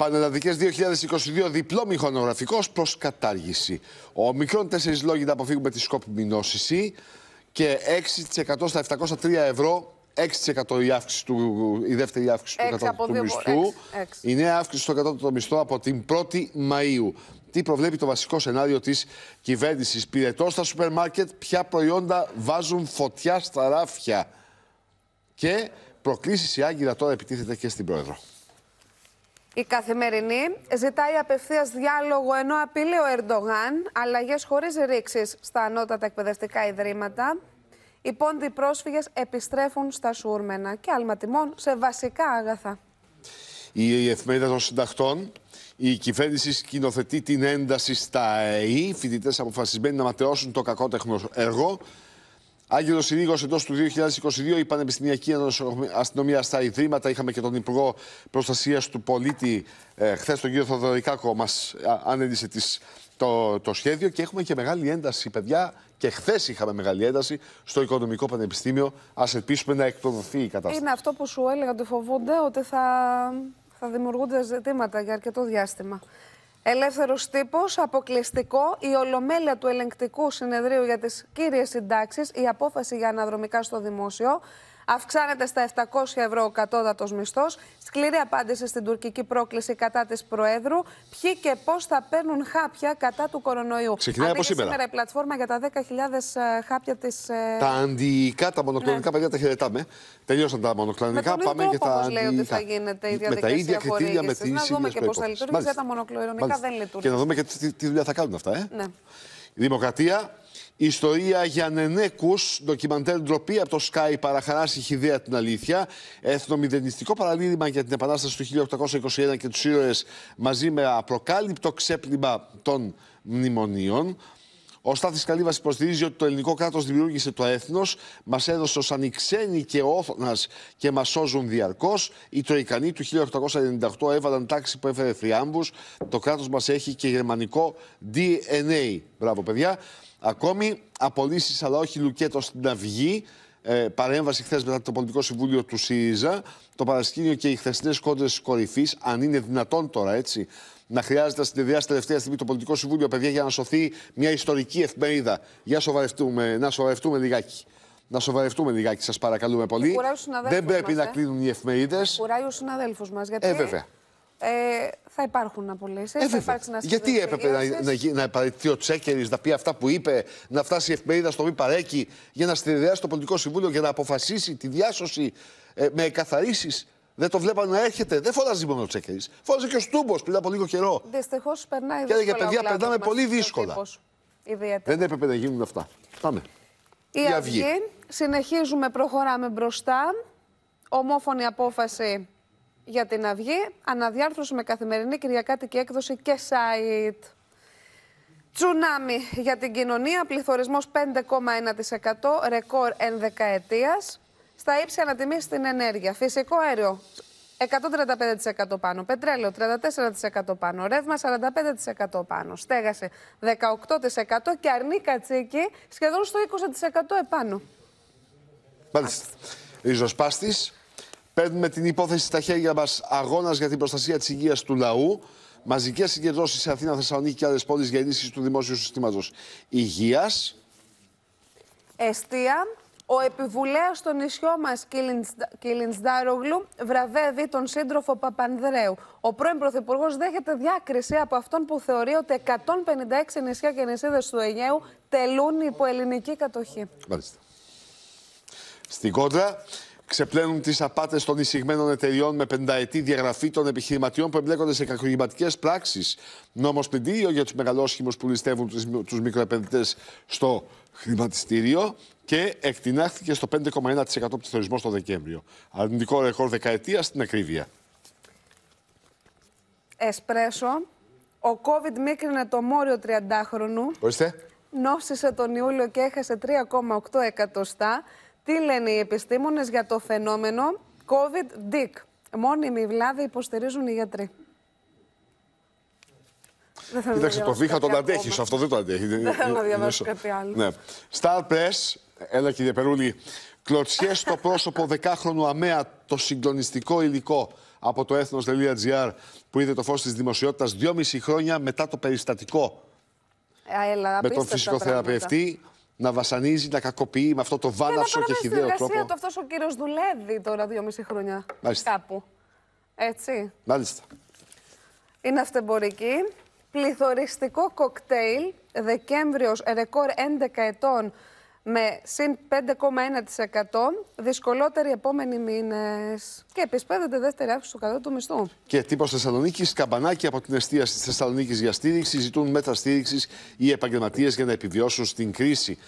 Πανελλαδικές 2022 διπλό μηχανογραφικός προς κατάργηση. Ο μικρόν τέσσερις λόγοι να αποφύγουμε τη σκόπιμη νόσηση και 6% στα 703 ευρώ 6% η, αύξηση του, η δεύτερη αύξηση του κατώτατου του μισθού. 6, 6. Η νέα αύξηση στο του μισθό από την 1η Μαΐου. Τι προβλέπει το βασικό σενάριο της κυβέρνησης. Πυρετός στα σούπερ μάρκετ, ποια προϊόντα βάζουν φωτιά στα ράφια. Και προκλήσεις η Άγκυρα τώρα επιτίθεται και στην Πρόεδρο. Η καθημερινή ζητάει απευθείας διάλογο ενώ απειλεί ο Ερντογάν αλλαγές χωρίς ρήξεις στα ανώτατα εκπαιδευτικά ιδρύματα. Οι πόντιοι πρόσφυγες επιστρέφουν στα Σούρμενα και αλματιμών σε βασικά άγαθα. Η εφημερίδα των συντακτών η κυβέρνηση σκηνοθετεί την ένταση στα ΑΕΗ. Οι φοιτητές αποφασισμένοι να ματαιώσουν το κακό έργο Άγγελος Συνήγος, εντός του 2022, η Πανεπιστημιακή Αστυνομία στα Ιδρύματα. Είχαμε και τον Υπουργό Προστασίας του Πολίτη ε, χθες, τον κύριο Θοδωρικάκο, μας ανέλησε το, το σχέδιο. Και έχουμε και μεγάλη ένταση, παιδιά. Και χθες είχαμε μεγάλη ένταση στο Οικονομικό Πανεπιστήμιο. Ας ελπίσουμε να εκτοδοθεί η κατάσταση. Είναι αυτό που σου έλεγα ότι φοβούνται ότι θα, θα δημιουργούνται ζητήματα για αρκετό διάστημα. Ελεύθερος τύπος, αποκλειστικό, η ολομέλεια του ελεγκτικού συνεδρίου για τις κύριες συντάξεις, η απόφαση για αναδρομικά στο δημόσιο. Αυξάνεται στα 700 ευρώ ο κατώτατος μισθός. Σκληρή απάντηση στην τουρκική πρόκληση κατά της Προέδρου. Ποιοι και πώς θα παίρνουν χάπια κατά του κορονοϊού. Ξεκινάει από σήμερα. σήμερα η πλατφόρμα για τα 10.000 ε, χάπια της. Ε, τα αντιϊκά, τα μονοκλονικά ναι. παιδιά τα χαιρετάμε. Τελειώσαν τα μονοκλονικά. Πάμε και τα αντιϊκά. λέει ότι θα γίνεται η διαδικασία με τα ίδια κριτήρια, με Να δούμε και πώς θα λειτουργήσει. Για τα μονοκλονικά δεν λειτουργεί. Και να δούμε και τι, τι δουλειά θα κάνουν αυτά. Ε? Ναι. Δημοκρατία. Ιστορία για νενέκους, ντοκιμαντέρ ντροπή από το Sky παραχαράσει χιδέα την αλήθεια. Εθνομηδενιστικό παραλήρημα για την επανάσταση του 1821 και τους ήρωες μαζί με απροκάλυπτο ξέπλυμα των μνημονίων. Ο Στάθης Καλύβας υποστηρίζει ότι το ελληνικό κράτος δημιούργησε το έθνος, μας έδωσε ως ανοιξένοι και όθωνας και μας σώζουν διαρκώς. Οι Τροϊκανοί του 1898 έβαλαν τάξη που έφερε θριάμβους. Το κράτος μας έχει και γερμανικό DNA. Μπράβο, παιδιά. Ακόμη, απολύσεις αλλά όχι λουκέτο στην αυγή ε, παρέμβαση χθες μετά το πολιτικό συμβούλιο του ΣΥΡΙΖΑ, το παρασκήνιο και οι χθεσινές κόντρες κορυφής, αν είναι δυνατόν τώρα έτσι, να χρειάζεται να συνδυάσει τελευταία στιγμή το πολιτικό συμβούλιο, παιδιά, για να σωθεί μια ιστορική εφημερίδα. Για σοβαρευτούμε, να σοβαρευτούμε λιγάκι. Να σοβαρευτούμε λιγάκι, σας παρακαλούμε πολύ. Δεν πρέπει να ε? κλείνουν οι εφημερίδες. Κουράει ο συναδέλφος μας, γιατί. Ε, βέβαια ε, θα υπάρχουν απολύσει. Ε, θα υπάρξει Γιατί έπρεπε να, να, να παραιτηθεί ο Τσέκερη, να πει αυτά που είπε, να φτάσει η εφημερίδα στο μη για να στηριδεάσει το πολιτικό συμβούλιο για να αποφασίσει τη διάσωση ε, με εκαθαρίσει. Δεν το βλέπαν να έρχεται. Δεν φοράζει μόνο ο Τσέκερη. φοράζει και ο Στούμπος πριν από λίγο καιρό. Δυστυχώς περνάει δύσκολα. Και για παιδιά, περνάμε πολύ δύσκολα. Δεν έπρεπε να γίνουν αυτά. Πάμε. Η, η Αυγή. Συνεχίζουμε, προχωράμε μπροστά. Ομόφωνη απόφαση για την Αυγή, αναδιάρθρωση με καθημερινή κυριακάτικη έκδοση και site. Τσουνάμι για την κοινωνία, πληθωρισμός 5,1%, ρεκόρ εν Στα ύψη ανατιμή στην ενέργεια, φυσικό αέριο 135% πάνω, πετρέλαιο 34% πάνω, ρεύμα 45% πάνω, στέγαση 18% και αρνή κατσίκι σχεδόν στο 20% επάνω. Μάλιστα. Ριζοσπάστης. Παίρνουμε την υπόθεση στα χέρια μας αγώνας για την προστασία της υγείας του λαού. Μαζικές συγκεντρώσεις σε Αθήνα, Θεσσαλονίκη και άλλες πόλεις για ενίσχυση του δημόσιου συστήματος υγείας. Εστία. Ο επιβουλέας στο νησιό μας Ντάρογλου, βραβεύει τον σύντροφο Παπανδρέου. Ο πρώην Πρωθυπουργός δέχεται διάκριση από αυτόν που θεωρεί ότι 156 νησιά και νησίδες του Αιγαίου τελούν υπό ελληνική κατοχή. Μάλιστα. Στην κόντρα, ξεπλένουν τις απάτες των εισηγμένων εταιριών με πενταετή διαγραφή των επιχειρηματιών που εμπλέκονται σε κακογηματικέ πράξεις. Νόμος πλυντήριο για τους μεγαλόσχημους που ληστεύουν τους μικροεπενδυτές στο χρηματιστήριο και εκτινάχθηκε στο 5,1% πληθωρισμό το Δεκέμβριο. Αρνητικό ρεκόρ δεκαετίας στην ακρίβεια. Εσπρέσο. Ο COVID μίκρινε το μόριο 30χρονου. Ορίστε. Νόσησε τον Ιούλιο και έχασε 3,8 εκατοστά. Τι λένε οι επιστήμονες για το φαινόμενο COVID-DIC. Μόνιμη βλάβη υποστηρίζουν οι γιατροί. Κοίταξε, το βήχα τον αντέχει. Αυτό δεν το αντέχει. Δεν θέλω να ε, ε, ε, διαβάσω κάτι άλλο. Ναι. Star Press, έλα κύριε Περούλη. Κλωτσιές στο προσωπο δεκάχρονου αμαία το συγκλονιστικό υλικό από το ethnos.gr που είδε το φως της δημοσιότητας δυόμιση χρόνια μετά το περιστατικό. Έλα, με τον φυσικό θεραπευτή να βασανίζει, να κακοποιεί με αυτό το βάναυσο και χιδέο τρόπο. Στην του αυτός ο κύριος δουλεύει τώρα μισή χρόνια Μάλιστα. κάπου. Έτσι. Μάλιστα. Είναι αυτεμπορική. Πληθωριστικό κοκτέιλ, Δεκέμβριος, ρεκόρ 11 ετών, με συν 5,1% δυσκολότεροι επόμενοι μήνες. Και επισπεδόνται δεύτερη αύξηση του του μισθού. Και τύπος Θεσσαλονίκης, καμπανάκι από την εστίαση της Θεσσαλονίκης για στήριξη. Ζητούν μέτρα στήριξης οι επαγγελματίες για να επιβιώσουν στην κρίση.